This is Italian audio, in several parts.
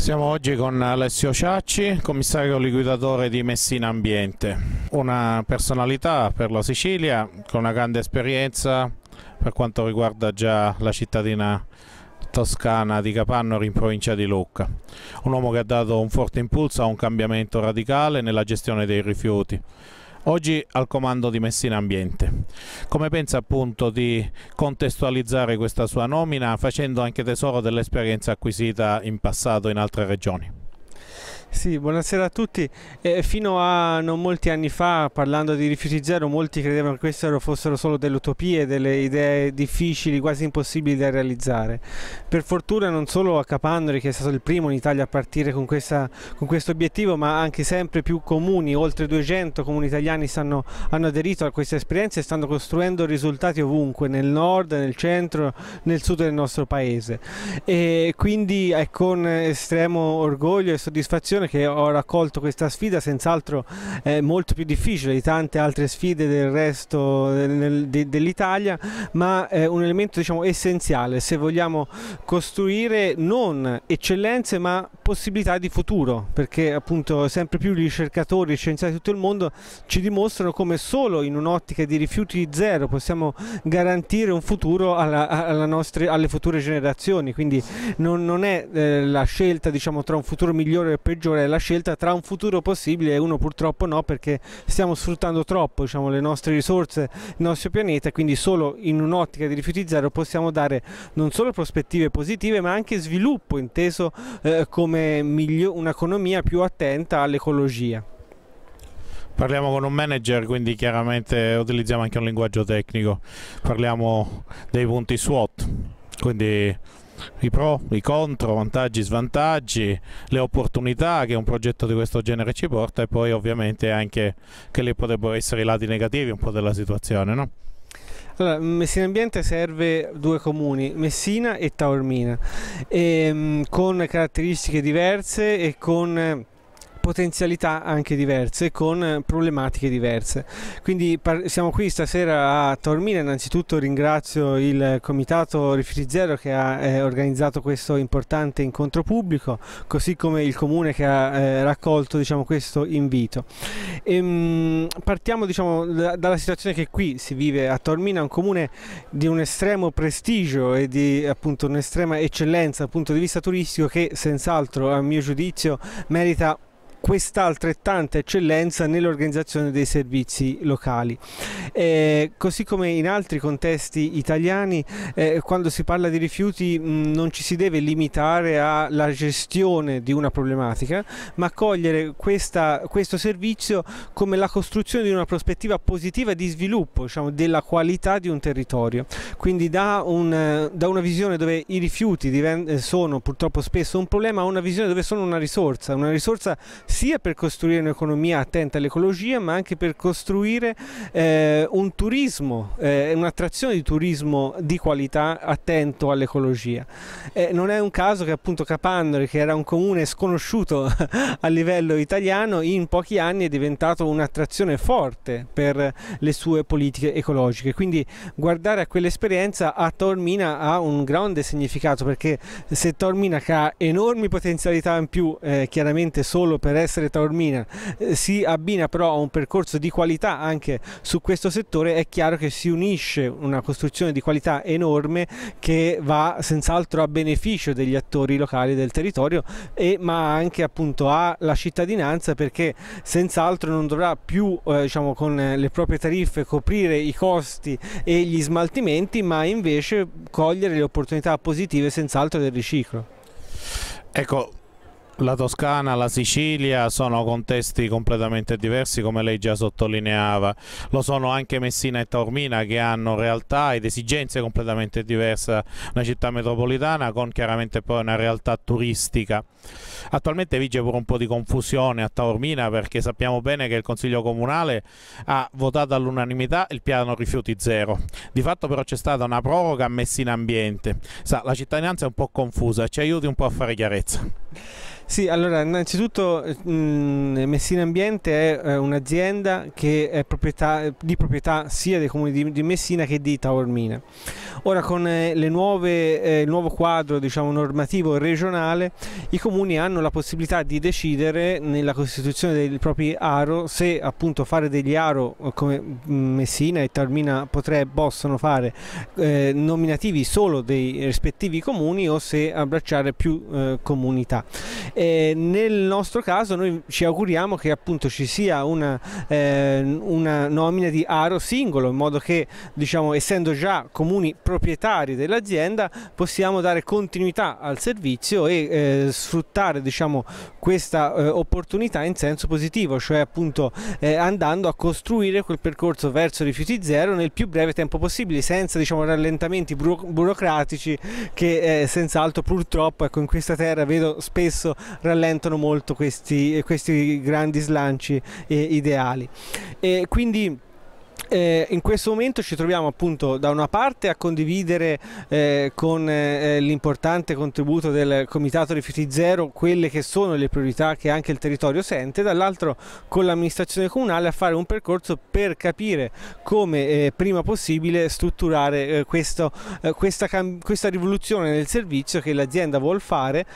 Siamo oggi con Alessio Ciacci, commissario liquidatore di Messina Ambiente, una personalità per la Sicilia con una grande esperienza per quanto riguarda già la cittadina toscana di Capannori in provincia di Lucca. Un uomo che ha dato un forte impulso a un cambiamento radicale nella gestione dei rifiuti Oggi al comando di Messina Ambiente. Come pensa appunto di contestualizzare questa sua nomina facendo anche tesoro dell'esperienza acquisita in passato in altre regioni? Sì, buonasera a tutti. Eh, fino a non molti anni fa, parlando di rifiuti zero, molti credevano che queste fossero solo delle utopie, delle idee difficili, quasi impossibili da realizzare. Per fortuna non solo a Capandori, che è stato il primo in Italia a partire con, questa, con questo obiettivo, ma anche sempre più comuni, oltre 200 comuni italiani stanno, hanno aderito a questa esperienza e stanno costruendo risultati ovunque, nel nord, nel centro, nel sud del nostro paese. E quindi è eh, con estremo orgoglio e soddisfazione soddisfazione che ho raccolto questa sfida, senz'altro eh, molto più difficile di tante altre sfide del resto dell'Italia, ma è un elemento diciamo, essenziale se vogliamo costruire non eccellenze ma possibilità di futuro, perché appunto sempre più gli ricercatori, gli scienziati di tutto il mondo ci dimostrano come solo in un'ottica di rifiuti zero possiamo garantire un futuro alla, alla nostre, alle future generazioni, quindi non, non è eh, la scelta diciamo, tra un futuro migliore o peggiore, maggiore è la scelta tra un futuro possibile e uno purtroppo no perché stiamo sfruttando troppo diciamo, le nostre risorse, il nostro pianeta quindi solo in un'ottica di rifiuti zero possiamo dare non solo prospettive positive ma anche sviluppo inteso eh, come un'economia più attenta all'ecologia. Parliamo con un manager, quindi chiaramente utilizziamo anche un linguaggio tecnico, parliamo dei punti SWOT, quindi i pro, i contro, vantaggi, svantaggi, le opportunità che un progetto di questo genere ci porta e poi ovviamente anche che lì potrebbero essere i lati negativi un po' della situazione. No? Allora, Messina Ambiente serve due comuni, Messina e Taormina, e, ehm, con caratteristiche diverse e con potenzialità anche diverse con eh, problematiche diverse. Quindi par- siamo qui stasera a Tormina, innanzitutto ringrazio il comitato Rifiuti Zero che ha eh, organizzato questo importante incontro pubblico, così come il comune che ha eh, raccolto diciamo, questo invito. E, ehm, mh, partiamo diciamo, da- dalla situazione che qui si vive a Tormina, un comune di un estremo prestigio e di appunto un'estrema eccellenza dal punto di vista turistico che senz'altro a mio giudizio merita questa altrettanta eccellenza nell'organizzazione dei servizi locali. Eh, così come in altri contesti italiani, eh, quando si parla di rifiuti mh, mm, non ci si deve limitare alla gestione di una problematica, ma cogliere questa, questo servizio come la costruzione di una prospettiva positiva di sviluppo diciamo, della qualità di un territorio. Quindi da, un, da una visione dove i rifiuti sono purtroppo spesso un problema a una visione dove sono una risorsa, una risorsa sia per costruire un'economia attenta all'ecologia ma anche per costruire eh, un turismo, eh, un'attrazione di turismo di qualità attento all'ecologia. Eh, non è un caso che appunto Capannori, che era un comune sconosciuto a livello italiano, in pochi anni è diventato un'attrazione forte per le sue politiche ecologiche. Quindi guardare a quell'esperienza a Tormina ha un grande significato perché se Tormina che ha enormi potenzialità in più, eh, chiaramente solo per essere Taormina eh, si abbina però a un percorso di qualità anche su questo settore, è chiaro che si unisce una costruzione di qualità enorme che va senz'altro a beneficio degli attori locali del territorio, e, ma anche appunto alla cittadinanza perché senz'altro non dovrà più eh, diciamo, con le proprie tariffe coprire i costi e gli smaltimenti, ma invece cogliere le opportunità positive senz'altro del riciclo. Ecco, la Toscana, la Sicilia sono contesti completamente diversi come lei già sottolineava, lo sono anche Messina e Taormina che hanno realtà ed esigenze completamente diverse, una città metropolitana con chiaramente poi una realtà turistica. Attualmente vige pure un po' di confusione a Taormina perché sappiamo bene che il Consiglio Comunale ha votato all'unanimità il piano rifiuti zero, di fatto però c'è stata una proroga a Messina Ambiente, Sa, la cittadinanza è un po' confusa, ci aiuti un po' a fare chiarezza. Sì, allora innanzitutto mh, mm, Messina Ambiente è eh, un'azienda che è proprietà, di proprietà sia dei comuni di, di Messina che di Taormina. Ora con eh, nuove, eh, il nuovo quadro diciamo, normativo regionale i comuni hanno la possibilità di decidere nella costituzione dei propri aro se appunto fare degli aro eh, come mm, Messina e Taormina potre, possono fare eh, nominativi solo dei rispettivi comuni o se abbracciare più eh, comunità e nel nostro caso noi ci auguriamo che appunto ci sia una, eh, una nomina di aro singolo in modo che diciamo essendo già comuni proprietari dell'azienda possiamo dare continuità al servizio e eh, sfruttare diciamo questa eh, opportunità in senso positivo cioè appunto eh, andando a costruire quel percorso verso rifiuti zero nel più breve tempo possibile senza diciamo rallentamenti buro burocratici che eh, senz'altro purtroppo ecco in questa terra vedo spesso rallentano molto questi, questi grandi slanci eh, ideali. E quindi eh, in questo momento ci troviamo appunto da una parte a condividere eh, con eh, l'importante contributo del Comitato Rifiuti Zero quelle che sono le priorità che anche il territorio sente, dall'altro con l'amministrazione comunale a fare un percorso per capire come eh, prima possibile strutturare eh, questo, eh, questa, questa, rivoluzione nel servizio che l'azienda vuole fare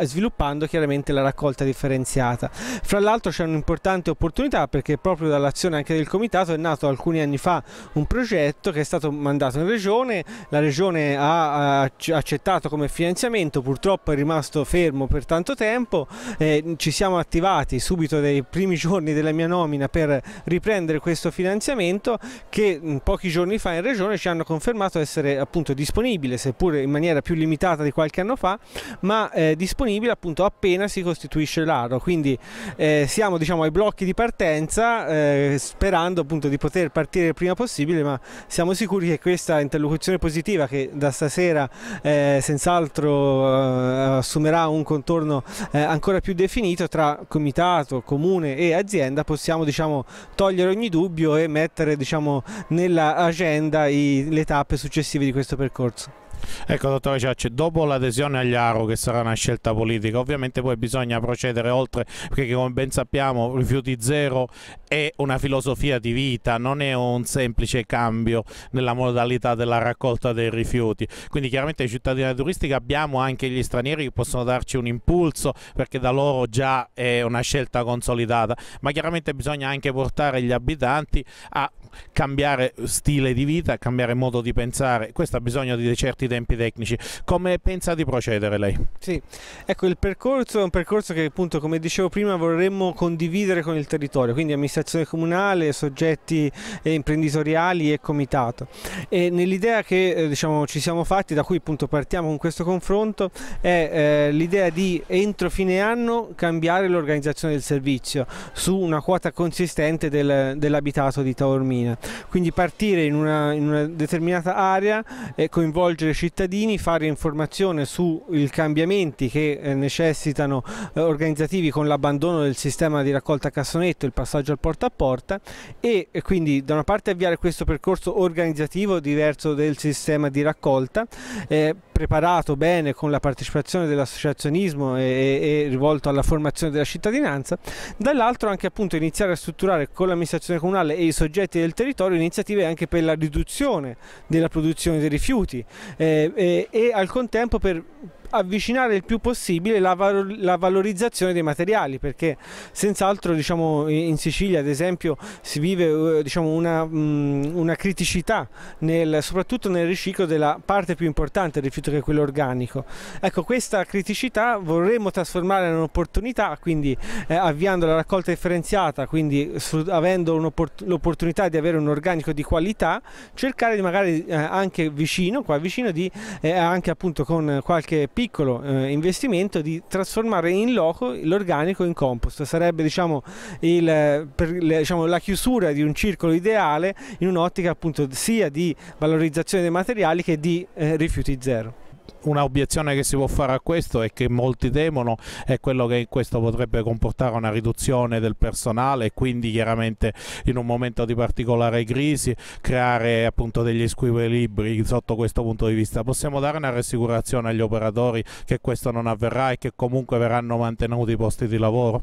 sviluppando chiaramente la raccolta differenziata. Fra l'altro c'è un'importante opportunità perché proprio dall'azione anche del Comitato è nato alcuni alcuni anni fa un progetto che è stato mandato in regione, la regione ha accettato come finanziamento, purtroppo è rimasto fermo per tanto tempo, eh, ci siamo attivati subito dai primi giorni della mia nomina per riprendere questo finanziamento che mm, pochi giorni fa in regione ci hanno confermato essere appunto disponibile, seppure in maniera più limitata di qualche anno fa, ma eh, disponibile appunto appena si costituisce l'aro, quindi eh, siamo diciamo ai blocchi di partenza eh, sperando appunto di poter partecipare partire il prima possibile, ma siamo sicuri che questa interlocuzione positiva che da stasera eh, senz'altro eh, assumerà un contorno eh, ancora più definito tra comitato, comune e azienda, possiamo diciamo, togliere ogni dubbio e mettere diciamo, nell'agenda le tappe successive di questo percorso. Ecco, dottore Ciacci, dopo l'adesione agli ARO, che sarà una scelta politica, ovviamente poi bisogna procedere oltre, perché come ben sappiamo rifiuti zero è una filosofia di vita, non è un semplice cambio nella modalità della raccolta dei rifiuti. Quindi chiaramente cittadina turistica abbiamo anche gli stranieri che possono darci un impulso, perché da loro già è una scelta consolidata, ma chiaramente bisogna anche portare gli abitanti a cambiare stile di vita, cambiare modo di pensare, questo ha bisogno di certi tempi tecnici. Come pensa di procedere lei? Sì, ecco il percorso è un percorso che appunto come dicevo prima vorremmo condividere con il territorio, quindi amministrazione comunale, soggetti eh, imprenditoriali e comitato. E nell'idea che eh, diciamo, ci siamo fatti, da cui appunto partiamo con questo confronto, è eh, l'idea di entro fine anno cambiare l'organizzazione del servizio su una quota consistente del, dell'abitato di Taormina mina. Quindi partire in una, in una determinata area, eh, coinvolgere i cittadini, fare informazione sui cambiamenti che eh, necessitano eh, organizzativi con l'abbandono del sistema di raccolta cassonetto, il passaggio al porta a porta e quindi da una parte avviare questo percorso organizzativo diverso del sistema di raccolta, eh, preparato bene con la partecipazione dell'associazionismo e, e, e rivolto alla formazione della cittadinanza, dall'altro anche appunto iniziare a strutturare con l'amministrazione comunale e i soggetti del territorio iniziative anche per la riduzione della produzione dei rifiuti eh, e, e al contempo per avvicinare il più possibile la, val la valorizzazione dei materiali perché senz'altro diciamo, in Sicilia ad esempio si vive eh, diciamo, una, mh, mm, una, criticità nel, soprattutto nel riciclo della parte più importante del rifiuto che è quello organico. Ecco questa criticità vorremmo trasformare in un'opportunità quindi eh, avviando la raccolta differenziata quindi avendo l'opportunità di avere un organico di qualità cercare di magari eh, anche vicino, qua vicino di eh, anche appunto con qualche piccolo eh, investimento di trasformare in loco l'organico in compost. Sarebbe diciamo, il, eh, per, diciamo, la chiusura di un circolo ideale in un'ottica appunto sia di valorizzazione dei materiali che di eh, rifiuti zero una obiezione che si può fare a questo e che molti temono è quello che questo potrebbe comportare una riduzione del personale e quindi chiaramente in un momento di particolare crisi creare appunto degli squilibri sotto questo punto di vista. Possiamo dare una rassicurazione agli operatori che questo non avverrà e che comunque verranno mantenuti i posti di lavoro?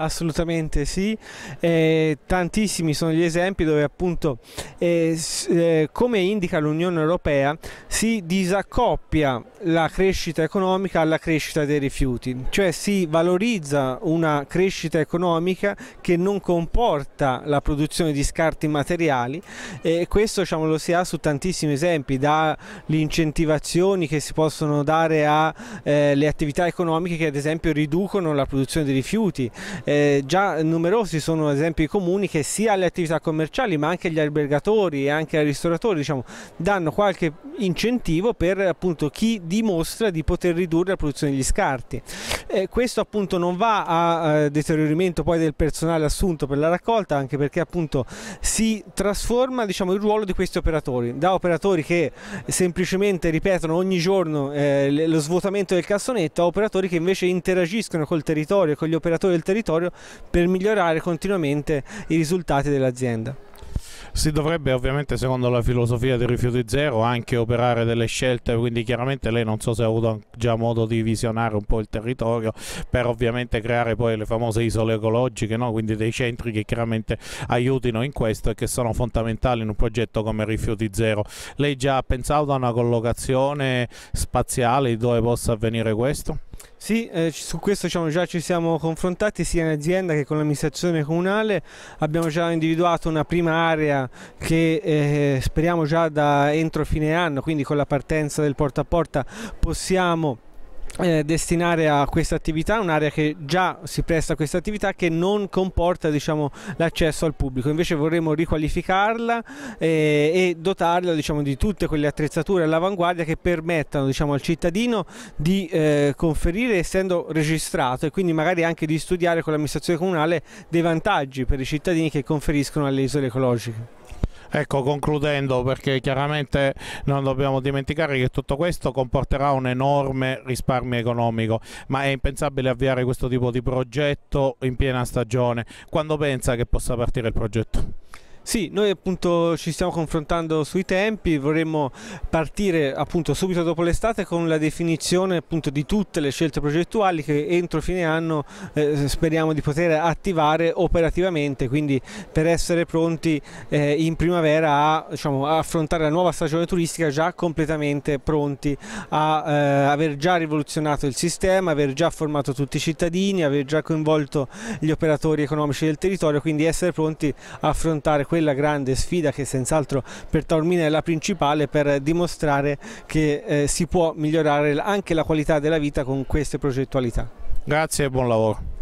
Assolutamente sì, eh, tantissimi sono gli esempi dove appunto eh, eh, come indica l'Unione Europea si disaccoppia la crescita economica alla crescita dei rifiuti, cioè si valorizza una crescita economica che non comporta la produzione di scarti materiali e questo diciamo, lo si ha su tantissimi esempi, dalle incentivazioni che si possono dare alle eh, attività economiche che ad esempio riducono la produzione di rifiuti eh, già numerosi sono esempi comuni che sia le attività commerciali ma anche gli albergatori e anche i ristoratori diciamo, danno qualche incentivo per appunto, chi dimostra di poter ridurre la produzione degli scarti. Eh, questo appunto non va a, a eh, deterioramento poi del personale assunto per la raccolta anche perché appunto si trasforma diciamo, il ruolo di questi operatori da operatori che semplicemente ripetono ogni giorno eh, lo svuotamento del cassonetto a operatori che invece interagiscono col territorio, con gli operatori del territorio laboratorio per migliorare continuamente i risultati dell'azienda. Si dovrebbe ovviamente secondo la filosofia dei rifiuti zero anche operare delle scelte, quindi chiaramente lei non so se ha avuto già modo di visionare un po' il territorio per ovviamente creare poi le famose isole ecologiche, no? quindi dei centri che chiaramente aiutino in questo e che sono fondamentali in un progetto come rifiuti zero. Lei già ha pensato a una collocazione spaziale dove possa avvenire questo? Sì, eh, su questo diciamo, già ci siamo confrontati sia in azienda che con l'amministrazione comunale, abbiamo già individuato una prima area che eh, speriamo già da entro fine anno, quindi con la partenza del porta a porta possiamo eh, destinare a questa attività, un'area che già si presta a questa attività che non comporta diciamo, l'accesso al pubblico, invece vorremmo riqualificarla eh, e dotarla diciamo, di tutte quelle attrezzature all'avanguardia che permettano diciamo, al cittadino di eh, conferire essendo registrato e quindi magari anche di studiare con l'amministrazione comunale dei vantaggi per i cittadini che conferiscono alle isole ecologiche. Ecco, concludendo, perché chiaramente non dobbiamo dimenticare che tutto questo comporterà un enorme risparmio economico, ma è impensabile avviare questo tipo di progetto in piena stagione. Quando pensa che possa partire il progetto? Sì, noi appunto ci stiamo confrontando sui tempi, vorremmo partire appunto subito dopo l'estate con la definizione appunto di tutte le scelte progettuali che entro fine anno eh, speriamo di poter attivare operativamente, quindi per essere pronti eh, in primavera a diciamo, affrontare la nuova stagione turistica già completamente pronti a eh, aver già rivoluzionato il sistema, aver già formato tutti i cittadini, aver già coinvolto gli operatori economici del territorio, quindi essere pronti a affrontare quella grande sfida che senz'altro per Taormina è la principale per dimostrare che eh, si può migliorare anche la qualità della vita con queste progettualità. Grazie e buon lavoro.